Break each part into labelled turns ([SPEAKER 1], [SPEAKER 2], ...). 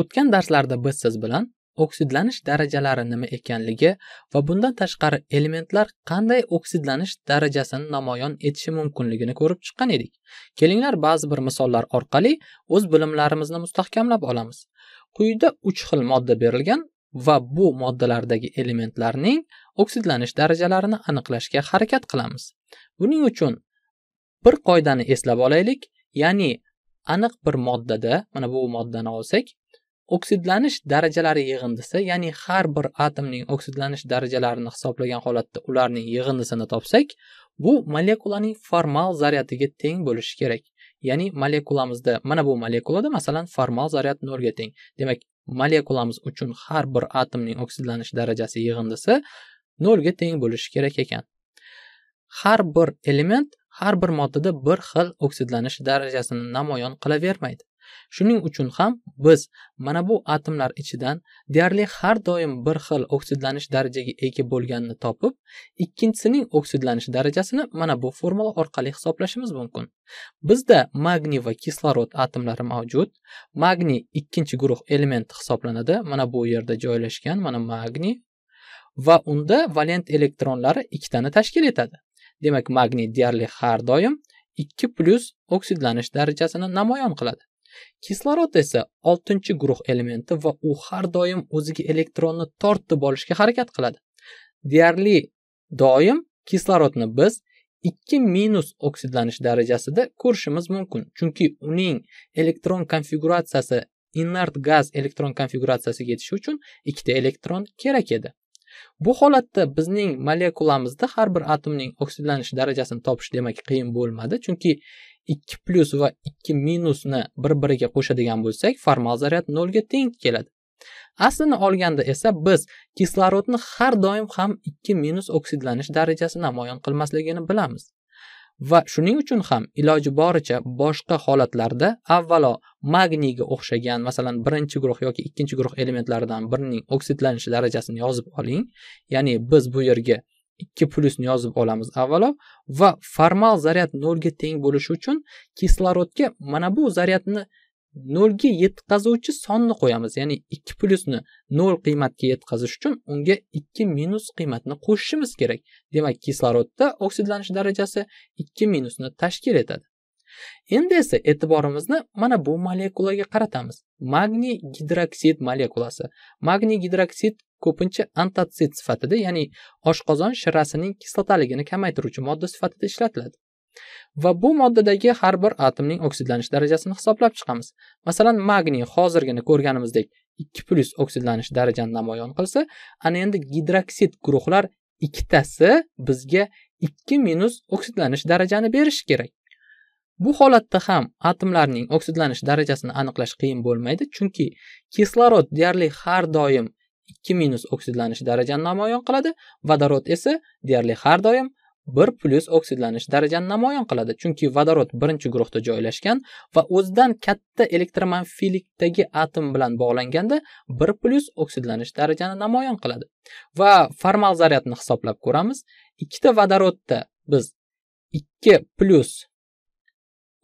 [SPEAKER 1] o'tgan darslarda biz siz bilan oksidlanish darajalari nima ekanligi va bundan tashqari elementlar qanday oksidlanish darajasini namoyon etishi mumkinligini ko'rib chiqqan edik kelinglar ba'zi bir misollar orqali o'z bilimlarimizni mustahkamlab olamiz quyida uch xil modda berilgan va bu moddalardagi elementlarning oksidlanish darajalarini aniqlashga harakat qilamiz buning uchun bir qoidani eslab olaylik ya'ni aniq bir moddada mana bu moddani olsak oksidlanish darajalari yig'indisi ya'ni har bir atomning oksidlanish darajalarini hisoblagan holatda ularning yig'indisini topsak bu molekulaning formal zaryadiga teng bo'lishi kerak ya'ni molekulamizda mana bu molekulada masalan formal zaryad nolga teng demak molekulamiz uchun har bir atomning oksidlanish darajasi yig'indisi nolga teng bo'lishi kerak ekan har bir element har bir moddada bir xil oksidlanish darajasini namoyon qilavermaydi shuning uchun ham biz mana bu atomlar ichidan deyarli har doim bir xil oksidlanish darajaga ega bo'lganini topib ikkinchisining oksidlanish darajasini mana bu formula orqali hisoblashimiz mumkin bizda magniy va kislorod atomlari mavjud magniy ikkinchi guruh elementi hisoblanadi mana bu yerda joylashgan mana magniy va unda valent elektronlari ikkitani tashkil etadi demak magniy deyarli har doim ikki plyus oksidlanish darajasini namoyon qiladi Kislorod esa 6-guruh elementi va u har doim o'ziga elektronni tortib olishga harakat qiladi. Deyarli doim kislorodni biz 2 minus oksidlanish darajasida ko'rishimiz mumkin, chunki uning elektron konfiguratsiyasi inert gaz elektron konfiguratsiyasiga yetish uchun ikkita elektron kerak edi. Bu holatda bizning molekulamizda har bir atomning oksidlanish darajasini topish demak qiyin bo'lmadi, chunki 2 plyus va 2 minusni bir biriga qo'shadigan bo'lsak formal zaryad nolga teng keladi aslini olganda esa biz kislorodni har doim ham 2 minus oksidlanish darajasi namoyon qilmasligini bilamiz va shuning uchun ham iloji boricha boshqa holatlarda avvalo magniyga o'xshagan masalan birinchi guruh yoki ikkinchi guruh elementlaridan birining oksidlanish darajasini yozib oling ya'ni biz bu yerga ikki plyusni yozib olamiz avvalo va formal zaryad nolga teng bo'lishi uchun kislorodga mana bu zaryadni nolga yetkazuvchi sonni qo'yamiz ya'ni ikki plyusni nol qiymatga yetkazish uchun unga ikki minus qiymatni qo'shishimiz kerak demak kislorodda oksidlanish darajasi ikki minusni tashkil etadi endi esa e'tiborimizni mana bu molekulaga qaratamiz magniy gidroksid molekulasi magniy gidroksid ko'pincha antatsid sifatida ya'ni oshqozon shirasining kislotaligini kamaytiruvchi modda sifatida ishlatiladi va bu moddadagi har bir atomning oksidlanish darajasini hisoblab chiqamiz masalan magniy hozirgina ko'rganimizdek ikki plyus oksidlanish darajani namoyon qilsa ana endi gidroksid guruhlar ikkitasi bizga ikki minus oksidlanish darajani berishi kerak bu holatda ham atomlarning oksidlanish darajasini aniqlash qiyin bo'lmaydi chunki kislorod deyarli har doim ikki minus oksidlanish darajani namoyon qiladi vodorod esa deyarli har doim bir plyus oksidlanish darajani namoyon qiladi chunki vodorod birinchi guruhda joylashgan va o'zidan katta elektromanfillikdagi atom bilan bog'langanda bir plyus oksidlanish darajani namoyon qiladi va formal zaryadni hisoblab ko'ramiz ikkita vodorodda biz ikki plyus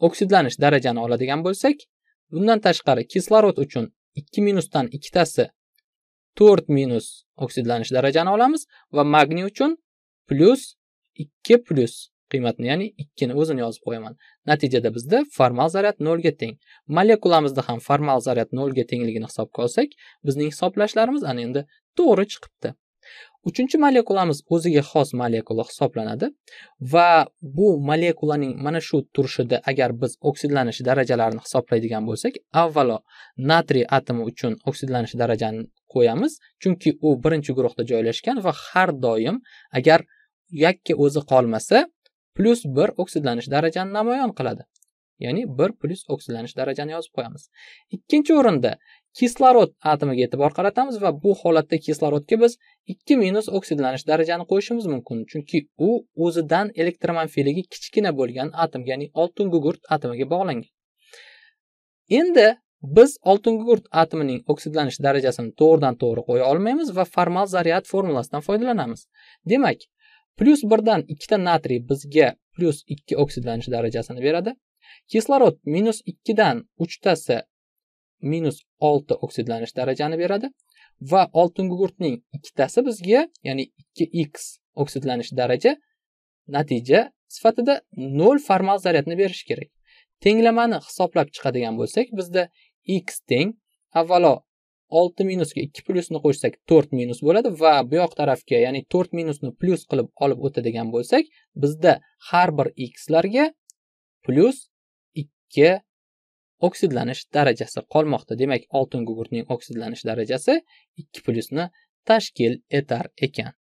[SPEAKER 1] oksidlanish darajani oladigan bo'lsak bundan tashqari kislorod uchun 2 minusdan ikkitasi 4 minus oksidlanish darajani olamiz va magniy uchun plyus 2 plyus qiymatni ya'ni 2 ni o'zini yozib qo'yaman natijada bizda formal zaryad 0 ga teng molekulamizda ham formal zaryad 0 ga tengligini hisobga olsak bizning hisoblashlarimiz ana endi to'g'ri chiqibdi uchinchi molekulamiz o'ziga xos molekula hisoblanadi va bu molekulaning mana shu turishida agar biz oksidlanish darajalarini hisoblaydigan bo'lsak avvalo natriy atomi uchun oksidlanish darajani qo'yamiz chunki u birinchi guruhda joylashgan va har doim agar yakka o'zi qolmasa plyus bir oksidlanish darajani namoyon qiladi ya'ni bir plyus oksidlanish darajani yozib qo'yamiz ikkinchi o'rinda kislorod atomiga e'tibor qaratamiz va bu holatda kislorodga biz 2 minus oksidlanish darajani qo'yishimiz mumkin chunki u o'zidan elektromanfiyligi kichkina bo'lgan atomga ya'ni oltin gugurt atomiga bog'langan endi biz oltin gugurt atomining oksidlanish darajasini to'g'ridan to'g'ri qo'ya olmaymiz va formal zaryad formulasidan foydalanamiz demak plyus birdan ikkita natriy bizga plyus ikki oksidlanish darajasini beradi kislorod minus ikkidan uchtasi minus olti oksidlanish darajani beradi va oltin gugurtning ikkitasi bizga ya'ni ikki x oksidlanish daraja natija sifatida nol formal zaryadni berishi kerak tenglamani hisoblab chiqadigan bo'lsak bizda x teng avvalo 6 minusga 2 plyusni qo'shsak 4 minus bo'ladi va bu yoq tarafga ya'ni 4 minusni plyus qilib olib o'tadigan bo'lsak bizda har bir x larga plyus 2 oksidlanish darajasi qolmoqda demak oltin gugurtning oksidlanish darajasi ikki plyusni tashkil etar ekan